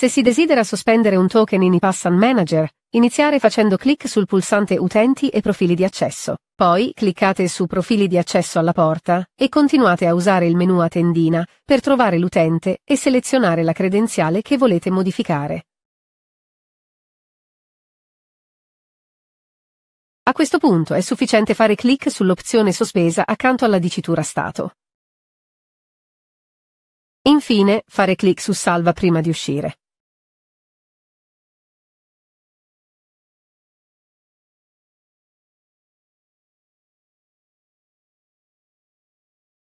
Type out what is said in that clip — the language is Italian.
Se si desidera sospendere un token in IPassan Manager, iniziare facendo clic sul pulsante Utenti e profili di accesso. Poi cliccate su Profili di accesso alla porta e continuate a usare il menu a tendina per trovare l'utente e selezionare la credenziale che volete modificare. A questo punto è sufficiente fare clic sull'opzione sospesa accanto alla dicitura Stato. Infine, fare clic su Salva prima di uscire.